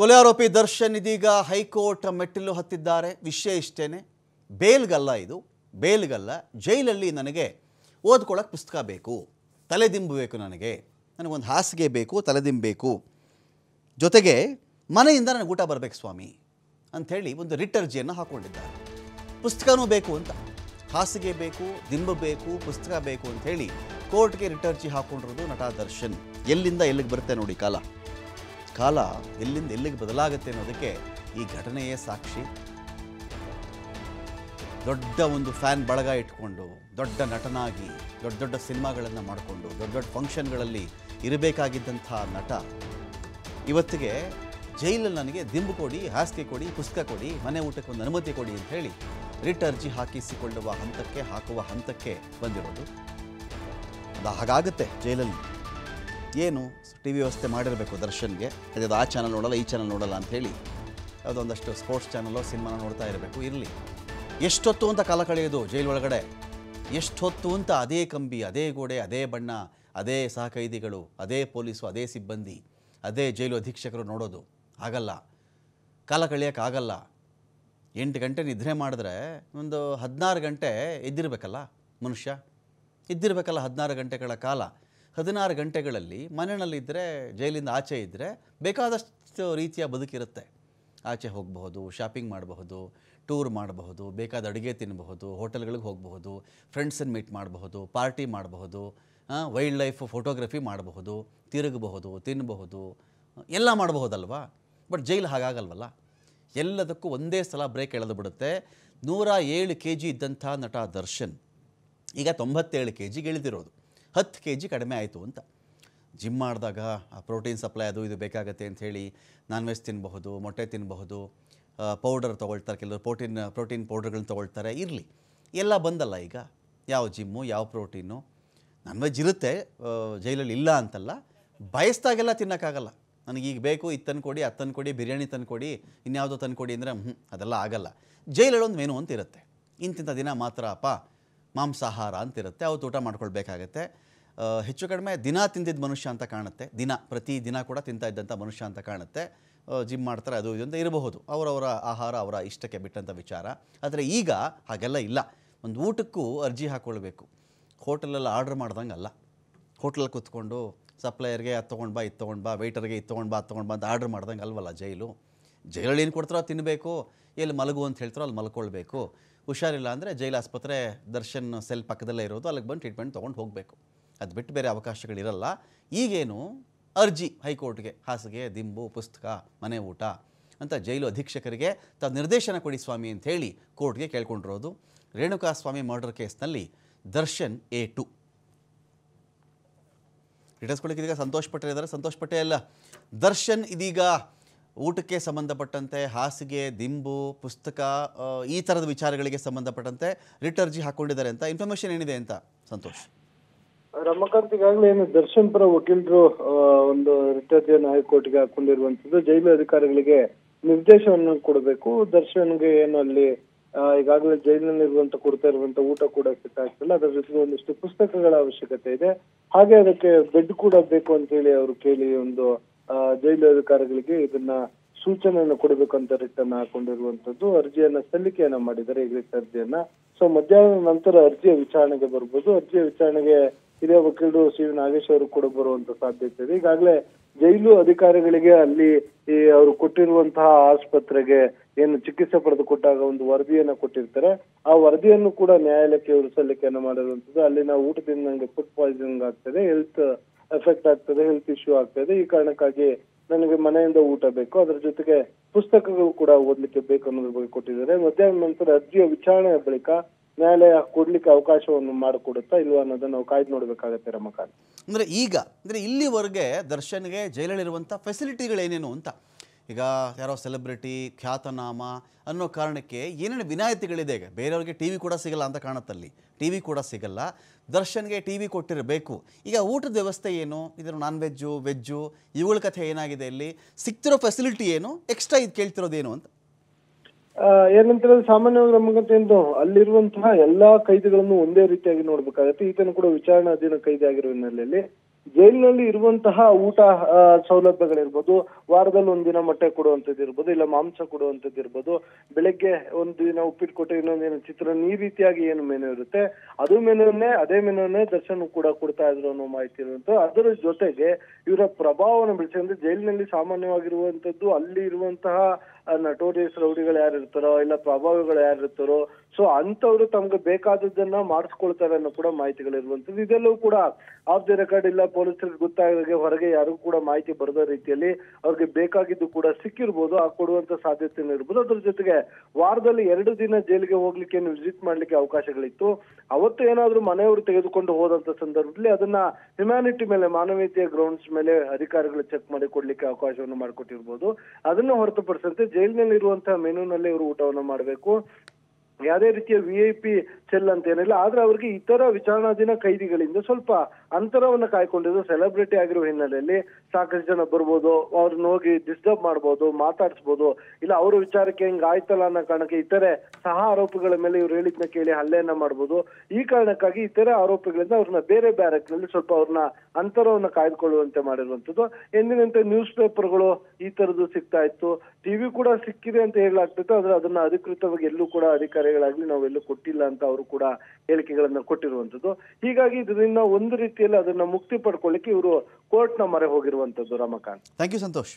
ಕೊಲೆ ಆರೋಪಿ ದರ್ಶನ್ ಇದೀಗ ಹೈಕೋರ್ಟ್ ಮೆಟ್ಟಿಲು ಹತ್ತಿದ್ದಾರೆ ವಿಷಯ ಇಷ್ಟೇನೆ ಬೇಲ್ಗಲ್ಲ ಇದು ಬೇಲ್ಗಲ್ಲ ಜೈಲಲ್ಲಿ ನನಗೆ ಓದ್ಕೊಳ್ಳೋಕೆ ಪುಸ್ತಕ ಬೇಕು ತಲೆದಿಂಬು ಬೇಕು ನನಗೆ ನನಗೊಂದು ಹಾಸಿಗೆ ಬೇಕು ತಲೆದಿಂಬು ಬೇಕು ಜೊತೆಗೆ ಮನೆಯಿಂದ ನನಗೆ ಊಟ ಬರಬೇಕು ಸ್ವಾಮಿ ಅಂಥೇಳಿ ಒಂದು ರಿಟರ್ಜಿಯನ್ನು ಹಾಕ್ಕೊಂಡಿದ್ದಾರೆ ಪುಸ್ತಕನೂ ಬೇಕು ಅಂತ ಹಾಸಿಗೆ ಬೇಕು ದಿಂಬಬೇಕು ಬೇಕು ಪುಸ್ತಕ ಬೇಕು ಅಂಥೇಳಿ ಕೋರ್ಟ್ಗೆ ರಿಟರ್ಜಿ ಹಾಕ್ಕೊಂಡಿರೋದು ನಟ ದರ್ಶನ್ ಎಲ್ಲಿಂದ ಎಲ್ಲಿಗೆ ಬರುತ್ತೆ ನೋಡಿ ಕಾಲ ಕಾಲ ಎಲ್ಲಿಂದ ಎಲ್ಲಿಗೆ ಬದಲಾಗುತ್ತೆ ಅನ್ನೋದಕ್ಕೆ ಈ ಘಟನೆಯೇ ಸಾಕ್ಷಿ ದೊಡ್ಡ ಒಂದು ಫ್ಯಾನ್ ಬಳಗ ಇಟ್ಕೊಂಡು ದೊಡ್ಡ ನಟನಾಗಿ ದೊಡ್ಡ ದೊಡ್ಡ ಸಿನಿಮಾಗಳನ್ನು ಮಾಡಿಕೊಂಡು ದೊಡ್ಡ ದೊಡ್ಡ ಫಂಕ್ಷನ್ಗಳಲ್ಲಿ ಇರಬೇಕಾಗಿದ್ದಂಥ ನಟ ಇವತ್ತಿಗೆ ಜೈಲಲ್ಲಿ ನನಗೆ ದಿಂಬು ಕೊಡಿ ಹಾಸಿಗೆ ಕೊಡಿ ಪುಸ್ತಕ ಕೊಡಿ ಮನೆ ಊಟಕ್ಕೆ ಒಂದು ಅನುಮತಿ ಕೊಡಿ ಅಂತ ಹೇಳಿ ರಿಟ್ ಅರ್ಜಿ ಹಾಕಿಸಿಕೊಳ್ಳುವ ಹಂತಕ್ಕೆ ಹಾಕುವ ಹಂತಕ್ಕೆ ಬಂದಿರೋದು ಅದು ಹಾಗಾಗುತ್ತೆ ಜೈಲಲ್ಲಿ ಏನು ಟಿ ವಿ ವ್ಯವಸ್ಥೆ ಮಾಡಿರಬೇಕು ದರ್ಶನ್ಗೆ ಅದು ಆ ಚಾನಲ್ ನೋಡಲ್ಲ ಈ ಚಾನಲ್ ನೋಡಲ್ಲ ಅಂಥೇಳಿ ಯಾವುದೊಂದಷ್ಟು ಸ್ಪೋರ್ಟ್ಸ್ ಚಾನಲ್ಲು ಸಿನಿಮಾನ ನೋಡ್ತಾ ಇರಬೇಕು ಇರಲಿ ಎಷ್ಟೊತ್ತು ಅಂತ ಕಾಲ ಕಳೆಯೋದು ಜೈಲ್ ಒಳಗಡೆ ಎಷ್ಟೊತ್ತು ಅಂತ ಅದೇ ಕಂಬಿ ಅದೇ ಗೋಡೆ ಅದೇ ಬಣ್ಣ ಅದೇ ಸಹಕೈದಿಗಳು ಅದೇ ಪೊಲೀಸು ಅದೇ ಸಿಬ್ಬಂದಿ ಅದೇ ಜೈಲು ಅಧೀಕ್ಷಕರು ನೋಡೋದು ಆಗಲ್ಲ ಕಾಲ ಕಳೆಯೋಕ್ಕಾಗಲ್ಲ ಎಂಟು ಗಂಟೆ ನಿದ್ರೆ ಮಾಡಿದ್ರೆ ಒಂದು ಹದಿನಾರು ಗಂಟೆ ಎದ್ದಿರಬೇಕಲ್ಲ ಮನುಷ್ಯ ಇದ್ದಿರಬೇಕಲ್ಲ ಹದಿನಾರು ಗಂಟೆಗಳ ಕಾಲ ಹದಿನಾರು ಗಂಟೆಗಳಲ್ಲಿ ಮನೆಯಲ್ಲಿದ್ದರೆ ಜೈಲಿಂದ ಆಚೆ ಇದ್ದರೆ ಬೇಕಾದಷ್ಟು ರೀತಿಯ ಬದುಕಿರುತ್ತೆ ಆಚೆ ಹೋಗಬಹುದು ಶಾಪಿಂಗ್ ಮಾಡಬಹುದು ಟೂರ್ ಮಾಡಬಹುದು ಬೇಕಾದ ಅಡುಗೆ ತಿನ್ನಬಹುದು ಹೋಟೆಲ್ಗಳಿಗೆ ಹೋಗಬಹುದು ಫ್ರೆಂಡ್ಸನ್ನು ಮೀಟ್ ಮಾಡಬಹುದು ಪಾರ್ಟಿ ಮಾಡಬಹುದು ವೈಲ್ಡ್ ಲೈಫ್ ಫೋಟೋಗ್ರಫಿ ಮಾಡಬಹುದು ತಿರುಗಬಹುದು ತಿನ್ನಬಹುದು ಎಲ್ಲ ಮಾಡಬಹುದಲ್ವಾ ಬಟ್ ಜೈಲು ಹಾಗಾಗಲ್ವಲ್ಲ ಎಲ್ಲದಕ್ಕೂ ಒಂದೇ ಸಲ ಬ್ರೇಕ್ ಎಳೆದು ಬಿಡುತ್ತೆ ನೂರ ಏಳು ಕೆ ಜಿ ಇದ್ದಂಥ ನಟ ದರ್ಶನ್ ಈಗ ತೊಂಬತ್ತೇಳು ಕೆ ಜಿ ಇಳಿದಿರೋದು ಹತ್ತು ಕೆ ಜಿ ಕಡಿಮೆ ಆಯಿತು ಅಂತ ಜಿಮ್ ಮಾಡಿದಾಗ ಆ ಪ್ರೋಟೀನ್ ಸಪ್ಲೈ ಅದು ಇದು ಬೇಕಾಗುತ್ತೆ ಅಂಥೇಳಿ ನಾನ್ ವೆಜ್ ತಿನ್ನಬಹುದು ಮೊಟ್ಟೆ ತಿನ್ನಬಹುದು ಪೌಡರ್ ತೊಗೊಳ್ತಾರೆ ಕೆಲವರು ಪ್ರೋಟೀನ್ ಪ್ರೋಟೀನ್ ಪೌಡರ್ಗಳನ್ನ ತೊಗೊಳ್ತಾರೆ ಇರಲಿ ಎಲ್ಲ ಬಂದಲ್ಲ ಈಗ ಯಾವ ಜಿಮ್ಮು ಯಾವ ಪ್ರೋಟೀನು ನಾನ್ ವೆಜ್ ಇರುತ್ತೆ ಜೈಲಲ್ಲಿ ಇಲ್ಲ ಅಂತಲ್ಲ ಬಯಸ್ದಾಗೆಲ್ಲ ತಿನ್ನೋಕ್ಕಾಗಲ್ಲ ಈಗ ಬೇಕು ಇದು ಕೊಡಿ ಅದು ಕೊಡಿ ಬಿರಿಯಾನಿ ತಂದುಕೊಡಿ ಇನ್ಯಾವುದೋ ತಂದುಕೊಡಿ ಅಂದರೆ ಹ್ಞೂ ಅದೆಲ್ಲ ಆಗಲ್ಲ ಜೈಲಲ್ಲಿ ಒಂದು ಮೆನು ಅಂತ ಇರುತ್ತೆ ಇಂತಿಂಥ ದಿನ ಮಾತ್ರ ಅಪ್ಪ ಮಾಂಸಾಹಾರ ಅಂತಿರುತ್ತೆ ಅವತ್ತು ಊಟ ಮಾಡ್ಕೊಳ್ಬೇಕಾಗತ್ತೆ ಹೆಚ್ಚು ಕಡಿಮೆ ದಿನ ತಿಂದಿದ್ದ ಮನುಷ್ಯ ಅಂತ ಕಾಣುತ್ತೆ ದಿನ ಪ್ರತಿ ದಿನ ಕೂಡ ತಿಂತಾ ಇದ್ದಂಥ ಮನುಷ್ಯ ಅಂತ ಕಾಣುತ್ತೆ ಜಿಮ್ ಮಾಡ್ತಾರೆ ಅದು ಇದು ಅಂತ ಇರಬಹುದು ಅವರವರ ಆಹಾರ ಅವರ ಇಷ್ಟಕ್ಕೆ ಬಿಟ್ಟಂಥ ವಿಚಾರ ಆದರೆ ಈಗ ಹಾಗೆಲ್ಲ ಇಲ್ಲ ಒಂದು ಊಟಕ್ಕೂ ಅರ್ಜಿ ಹಾಕ್ಕೊಳ್ಬೇಕು ಹೋಟೆಲಲ್ಲಿ ಆರ್ಡ್ರ್ ಮಾಡ್ದಂಗೆ ಅಲ್ಲ ಹೋಟ್ಲಲ್ಲಿ ಕೂತ್ಕೊಂಡು ಸಪ್ಲೈಯರ್ಗೆ ಅದು ತೊಗೊಂಡು ಬಾ ಇದು ತೊಗೊಂಡು ಬಾ ವೆಯ್ಟರ್ಗೆ ಇದು ತೊಗೊಂಡು ಬಾ ಅದು ತೊಗೊಂಡು ಬಾ ಅಂತ ಆರ್ಡ್ರ್ ಮಾಡ್ದಂಗೆ ಅಲ್ವಲ್ಲ ಜೈಲು ಜೈಲಲ್ಲಿ ಏನು ಕೊಡ್ತಾರೋ ತಿನ್ನಬೇಕು ಎಲ್ಲಿ ಮಲಗು ಅಂತ ಹೇಳ್ತಾರೋ ಅಲ್ಲಿ ಮಲ್ಕೊಳ್ಬೇಕು ಹುಷಾರಿಲ್ಲ ಅಂದರೆ ಜೈಲು ಆಸ್ಪತ್ರೆ ದರ್ಶನ್ ಸೆಲ್ ಪಕ್ಕದಲ್ಲೇ ಇರೋದು ಅಲ್ಲಿಗೆ ಬಂದು ಟ್ರೀಟ್ಮೆಂಟ್ ತೊಗೊಂಡು ಹೋಗಬೇಕು ಅದು ಬಿಟ್ಟು ಬೇರೆ ಅವಕಾಶಗಳಿರಲ್ಲ ಈಗೇನು ಅರ್ಜಿ ಹೈಕೋರ್ಟ್ಗೆ ಹಾಸಿಗೆ ದಿಂಬು ಪುಸ್ತಕ ಮನೆ ಊಟ ಅಂತ ಜೈಲು ಅಧೀಕ್ಷಕರಿಗೆ ತಾವು ನಿರ್ದೇಶನ ಕೊಡಿ ಸ್ವಾಮಿ ಅಂತ ಹೇಳಿ ಕೋರ್ಟ್ಗೆ ಕೇಳ್ಕೊಂಡಿರೋದು ರೇಣುಕಾಸ್ವಾಮಿ ಮರ್ಡರ್ ಕೇಸ್ನಲ್ಲಿ ದರ್ಶನ್ ಎ ಟು ರಿಟರ್ಸ್ ಕೊಡೋಕೆ ಸಂತೋಷ್ ಪಟೇಲ್ ಇದ್ದಾರೆ ಸಂತೋಷ್ ಪಟ್ಟೆ ಅಲ್ಲ ದರ್ಶನ್ ಇದೀಗ ಊಟಕ್ಕೆ ಸಂಬಂಧಪಟ್ಟಂತೆ ಹಾಸಿಗೆ ದಿಂಬು ಪುಸ್ತಕ ಈ ಥರದ ವಿಚಾರಗಳಿಗೆ ಸಂಬಂಧಪಟ್ಟಂತೆ ರಿಟರ್ಜಿ ಹಾಕ್ಕೊಂಡಿದ್ದಾರೆ ಅಂತ ಇನ್ಫಾರ್ಮೇಷನ್ ಏನಿದೆ ಅಂತ ಸಂತೋಷ್ ರಮಾಕಾಂತ್ ಈಗಾಗಲೇ ಏನು ಪರ ವಕೀಲರು ಒಂದು ರಿಟ್ ಅರ್ಜಿಯನ್ನು ಹೈಕೋರ್ಟ್ಗೆ ಹಾಕೊಂಡಿರುವಂತದ್ದು ಜೈಲು ಅಧಿಕಾರಿಗಳಿಗೆ ನಿರ್ದೇಶನವನ್ನು ಕೊಡಬೇಕು ದರ್ಶನ್ಗೆ ಏನು ಅಲ್ಲಿ ಈಗಾಗಲೇ ಜೈಲಿನಲ್ಲಿ ಇರುವಂತ ಕೊಡ್ತಾ ಇರುವಂತ ಊಟ ಕೂಡ ಸಿಕ್ಕಾಗ್ತಿಲ್ಲ ಅದರ ಜೊತೆಗೆ ಒಂದಿಷ್ಟು ಪುಸ್ತಕಗಳ ಅವಶ್ಯಕತೆ ಇದೆ ಹಾಗೆ ಅದಕ್ಕೆ ಬೆಡ್ ಕೂಡ ಬೇಕು ಅಂತ ಹೇಳಿ ಅವರು ಕೇಳಿ ಒಂದು ಜೈಲು ಅಧಿಕಾರಿಗಳಿಗೆ ಇದನ್ನ ಸೂಚನೆಯನ್ನು ಕೊಡಬೇಕಂತ ರಿಟ್ ಅನ್ನ ಹಾಕೊಂಡಿರುವಂತದ್ದು ಅರ್ಜಿಯನ್ನ ಸಲ್ಲಿಕೆಯನ್ನ ಮಾಡಿದ್ದಾರೆ ಈಗ ರಿಟ್ ಅರ್ಜಿಯನ್ನ ಸೊ ಮಧ್ಯಾಹ್ನದ ನಂತರ ಅರ್ಜಿಯ ವಿಚಾರಣೆಗೆ ಬರ್ಬೋದು ಅರ್ಜಿಯ ವಿಚಾರಣೆಗೆ ಹಿರಿಯ ವಕೀಲರು ಸಿ ನಾಗೇಶ್ ಅವರು ಕೂಡ ಬರುವಂತ ಸಾಧ್ಯತೆ ಇದೆ ಈಗಾಗಲೇ ಜೈಲು ಅಧಿಕಾರಿಗಳಿಗೆ ಅಲ್ಲಿ ಈ ಅವರು ಕೊಟ್ಟಿರುವಂತಹ ಆಸ್ಪತ್ರೆಗೆ ಏನು ಚಿಕಿತ್ಸೆ ಪಡೆದುಕೊಟ್ಟಾಗ ಒಂದು ವರದಿಯನ್ನ ಕೊಟ್ಟಿರ್ತಾರೆ ಆ ವರದಿಯನ್ನು ಕೂಡ ನ್ಯಾಯಾಲಯಕ್ಕೆ ಇವರು ಸಲ್ಲಿಕೆಯನ್ನು ಮಾಡಿರುವಂತದ್ದು ಅಲ್ಲಿನ ಊಟದಿಂದ ನಂಗೆ ಫುಡ್ ಪಾಯ್ಸನಿಂಗ್ ಆಗ್ತದೆ ಹೆಲ್ತ್ ಎಫೆಕ್ಟ್ ಆಗ್ತದೆ ಹೆಲ್ತ್ ಇಶ್ಯೂ ಆಗ್ತದೆ ಈ ಕಾರಣಕ್ಕಾಗಿ ನನಗೆ ಮನೆಯಿಂದ ಊಟ ಬೇಕು ಅದರ ಜೊತೆಗೆ ಪುಸ್ತಕಗಳು ಕೂಡ ಓದ್ಲಿಕ್ಕೆ ಬೇಕು ಅನ್ನೋದ್ರ ಬಗ್ಗೆ ಕೊಟ್ಟಿದ್ದಾರೆ ಮಧ್ಯಾಹ್ನ ನಂತರ ಅರ್ಜಿಯ ವಿಚಾರಣೆಯ ಬಳಿಕ ನ್ಯಾಯಾಲಯ ಕೊಡ್ಲಿಕ್ಕೆ ಅವಕಾಶವನ್ನು ಮಾಡಿಕೊಡುತ್ತಾ ಇಲ್ವಾ ಅನ್ನೋದನ್ನ ನಾವು ಕಾಯ್ದು ನೋಡ್ಬೇಕಾಗತ್ತೆ ರಮಕಾಂತ್ ಅಂದ್ರೆ ಈಗ ಅಂದ್ರೆ ಇಲ್ಲಿವರೆಗೆ ದರ್ಶನ್ಗೆ ಫೆಸಿಲಿಟಿಗಳು ಫೆಸಿಲಿಟಿಗಳೇನೇನು ಅಂತ ಈಗ ಯಾರೋ ಸೆಲೆಬ್ರಿಟಿ ಖ್ಯಾತನಾಮ ಅನ್ನೋ ಕಾರಣಕ್ಕೆ ಏನೇನು ವಿನಾಯಿತಿಗಳಿದೆ ಈಗ ಬೇರೆಯವ್ರಿಗೆ ಟಿ ವಿ ಕೂಡ ಸಿಗಲ್ಲ ಅಂತ ಕಾಣುತ್ತಲ್ಲಿ ಟಿ ವಿ ಕೂಡ ಸಿಗಲ್ಲ ದರ್ಶನ್ಗೆ ಟಿ ವಿ ಕೊಟ್ಟಿರಬೇಕು ಈಗ ಊಟದ ವ್ಯವಸ್ಥೆ ಏನು ಇದರ ನಾನ್ ವೆಜ್ಜು ವೆಜ್ಜು ಇವುಗಳ ಕಥೆ ಏನಾಗಿದೆ ಇಲ್ಲಿ ಸಿಕ್ತಿರೋ ಫೆಸಿಲಿಟಿ ಏನು ಎಕ್ಸ್ಟ್ರಾ ಇದು ಕೇಳ್ತಿರೋದೇನು ಅಂತ ಏನಂತಾರೆ ಸಾಮಾನ್ಯವಾಗಿ ನಮಗಂತೇನು ಅಲ್ಲಿರುವಂತಹ ಎಲ್ಲಾ ಕೈದಿಗಳನ್ನು ಒಂದೇ ರೀತಿಯಾಗಿ ನೋಡಬೇಕಾಗುತ್ತೆ ಈತನು ಕೂಡ ವಿಚಾರಣಾಧೀನ ಕೈದಿ ಆಗಿರುವ ಹಿನ್ನೆಲೆಯಲ್ಲಿ ಜೈಲಿನಲ್ಲಿ ಇರುವಂತಹ ಊಟ ಸೌಲಭ್ಯಗಳಿರ್ಬೋದು ವಾರದಲ್ಲಿ ಒಂದಿನ ಮೊಟ್ಟೆ ಕೊಡುವಂಥದ್ದು ಇರ್ಬೋದು ಇಲ್ಲ ಮಾಂಸ ಕೊಡುವಂಥದ್ದು ಇರ್ಬೋದು ಬೆಳಗ್ಗೆ ಒಂದು ದಿನ ಉಪ್ಪಿಟ್ಟು ಕೊಟ್ಟು ಇನ್ನೊಂದಿನ ಚಿತ್ರ ಈ ರೀತಿಯಾಗಿ ಏನು ಮೆನು ಇರುತ್ತೆ ಅದು ಮೆನುವನ್ನೇ ಅದೇ ಮೆನುವನ್ನೇ ದರ್ಶನ ಕೂಡ ಕೊಡ್ತಾ ಇದ್ರು ಅನ್ನೋ ಮಾಹಿತಿ ಇರುವಂತಹ ಅದರ ಜೊತೆಗೆ ಇವರ ಪ್ರಭಾವವನ್ನು ಬೆಳೆಸಿ ಅಂದ್ರೆ ಜೈಲಿನಲ್ಲಿ ಸಾಮಾನ್ಯವಾಗಿರುವಂತದ್ದು ಅಲ್ಲಿ ಇರುವಂತಹ ನಟೋರಿಯಸ್ ರೌಡಿಗಳು ಯಾರು ಇರ್ತಾರೋ ಇಲ್ಲ ಪ್ರಭಾವಿಗಳು ಯಾರು ಸೊ ಅಂತವ್ರು ತಮ್ಗೆ ಬೇಕಾದದ್ದನ್ನ ಮಾಡಿಸ್ಕೊಳ್ತಾರೆ ಅನ್ನೋ ಕೂಡ ಮಾಹಿತಿಗಳು ಇರುವಂತದ್ದು ಇದೆಲ್ಲವೂ ಕೂಡ ಆಫ್ ದಿ ರೆಕಾರ್ಡ್ ಇಲ್ಲ ಪೊಲೀಸರಿಗೆ ಗೊತ್ತಾಗ ಹೊರಗೆ ಯಾರಿಗೂ ಕೂಡ ಮಾಹಿತಿ ಬರದ ರೀತಿಯಲ್ಲಿ ಅವ್ರಿಗೆ ಬೇಕಾಗಿದ್ದು ಕೂಡ ಸಿಕ್ಕಿರ್ಬೋದು ಆ ಕೊಡುವಂತ ಸಾಧ್ಯತೆ ಇರ್ಬೋದು ಅದ್ರ ಜೊತೆಗೆ ವಾರದಲ್ಲಿ ಎರಡು ದಿನ ಜೈಲಿಗೆ ಹೋಗ್ಲಿಕ್ಕೆ ಏನು ವಿಸಿಟ್ ಮಾಡ್ಲಿಕ್ಕೆ ಅವಕಾಶಗಳಿತ್ತು ಅವತ್ತು ಏನಾದ್ರೂ ಮನೆಯವರು ತೆಗೆದುಕೊಂಡು ಹೋದಂತ ಸಂದರ್ಭದಲ್ಲಿ ಅದನ್ನ ಹ್ಯುಮ್ಯಾನಿಟಿ ಮೇಲೆ ಮಾನವೀಯತೆಯ ಗ್ರೌಂಡ್ಸ್ ಮೇಲೆ ಅಧಿಕಾರಿಗಳು ಚೆಕ್ ಮಾಡಿ ಕೊಡ್ಲಿಕ್ಕೆ ಅವಕಾಶವನ್ನು ಮಾಡಿಕೊಟ್ಟಿರ್ಬೋದು ಅದನ್ನು ಹೊರತುಪಡಿಸಂತೆ ಜೈಲ್ನಲ್ಲಿ ಇರುವಂತಹ ಮೆನುನಲ್ಲಿ ಇವರು ಊಟವನ್ನ ಮಾಡಬೇಕು ಯಾವುದೇ ರೀತಿಯ ವಿ ಐ ಪಿ ಸೆಲ್ ಅಂತ ಏನಿಲ್ಲ ಆದ್ರೆ ಅವರಿಗೆ ಇತರ ವಿಚಾರಣಾಧೀನ ಕೈದಿಗಳಿಂದ ಸ್ವಲ್ಪ ಅಂತರವನ್ನು ಕಾಯ್ಕೊಂಡಿದ್ದು ಸೆಲೆಬ್ರಿಟಿ ಆಗಿರುವ ಹಿನ್ನೆಲೆಯಲ್ಲಿ ಸಾಕಷ್ಟು ಜನ ಬರ್ಬೋದು ಅವ್ರನ್ನ ಹೋಗಿ ಡಿಸ್ಟರ್ಬ್ ಮಾಡ್ಬೋದು ಮಾತಾಡಿಸ್ಬೋದು ಇಲ್ಲ ಅವರ ವಿಚಾರಕ್ಕೆ ಹೆಂಗ್ ಆಯ್ತಲ್ಲ ಅನ್ನೋ ಕಾರಣಕ್ಕೆ ಇತರೆ ಸಹ ಆರೋಪಿಗಳ ಮೇಲೆ ಇವ್ರು ಹೇಳಿದ್ನ ಕೇಳಿ ಹಲ್ಲೆಯನ್ನ ಮಾಡ್ಬೋದು ಈ ಕಾರಣಕ್ಕಾಗಿ ಇತರೆ ಆರೋಪಿಗಳಿಂದ ಅವ್ರನ್ನ ಬೇರೆ ಬ್ಯಾರಕ್ ನಲ್ಲಿ ಸ್ವಲ್ಪ ಅವ್ರನ್ನ ಅಂತರವನ್ನ ಕಾಯ್ದುಕೊಳ್ಳುವಂತೆ ಮಾಡಿರುವಂತದ್ದು ಎಂದಿನಂತೆ ನ್ಯೂಸ್ ಪೇಪರ್ಗಳು ಈ ತರದ್ದು ಸಿಗ್ತಾ ಇತ್ತು ಟಿವಿ ಕೂಡ ಸಿಕ್ಕಿದೆ ಅಂತ ಹೇಳಲಾಗ್ತಿತ್ತು ಆದ್ರೆ ಅದನ್ನ ಅಧಿಕೃತವಾಗಿ ಎಲ್ಲೂ ಕೂಡ ಅಧಿಕಾರಿ ಸಲಹೆಗಳಾಗ್ಲಿ ನಾವೆಲ್ಲೂ ಕೊಟ್ಟಿಲ್ಲ ಅಂತ ಅವರು ಕೂಡ ಹೇಳಿಕೆಗಳನ್ನ ಕೊಟ್ಟಿರುವಂತದ್ದು ಹೀಗಾಗಿ ಇದರಿಂದ ಒಂದು ರೀತಿಯಲ್ಲಿ ಅದನ್ನ ಮುಕ್ತಿ ಪಡ್ಕೊಳ್ಳಿಕ್ಕೆ ಇವರು ನ ಮೊರೆ ಹೋಗಿರುವಂತದ್ದು ರಮಕಾಂತ್ ಥ್ಯಾಂಕ್ ಯು ಸಂತೋಷ್